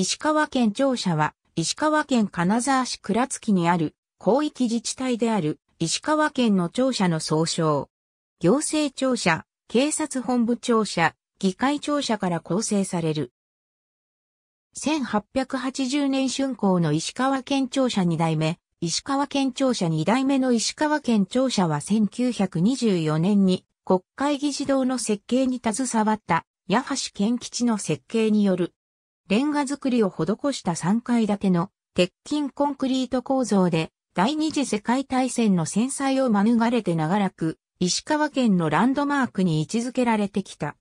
石川県庁舎は、石川県金沢市倉月にある広域自治体である石川県の庁舎の総称。行政庁舎、警察本部庁舎、議会庁舎から構成される。1880年春興の石川県庁舎2代目、石川県庁舎2代目の石川県庁舎は1924年に国会議事堂の設計に携わった、矢橋県吉の設計によるレンガ作りを施した3階建ての鉄筋コンクリート構造で第二次世界大戦の戦災を免れて長らく石川県のランドマークに位置づけられてきた。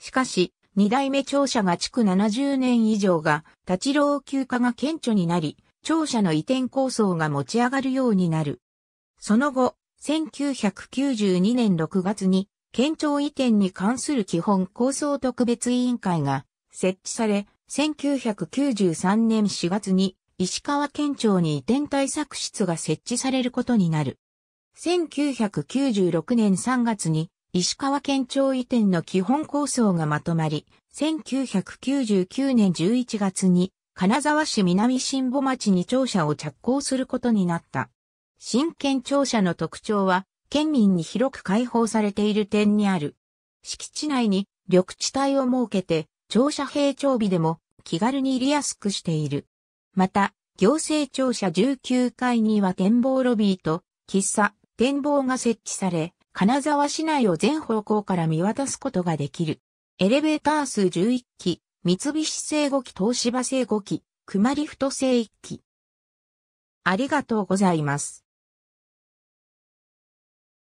しかし、二代目庁舎が築70年以上が立ち老朽化が顕著になり、庁舎の移転構想が持ち上がるようになる。その後、1992年6月に県庁移転に関する基本構想特別委員会が設置され、1993年4月に石川県庁に移転対策室が設置されることになる。1996年3月に石川県庁移転の基本構想がまとまり、1999年11月に金沢市南新保町に庁舎を着工することになった。新県庁舎の特徴は、県民に広く開放されている点にある。敷地内に緑地帯を設けて、庁舎閉庁日でも気軽に入りやすくしている。また、行政庁舎19階には展望ロビーと喫茶、展望が設置され、金沢市内を全方向から見渡すことができる。エレベーター数11機、三菱製5機東芝製5機、熊リフト製1機。ありがとうございます。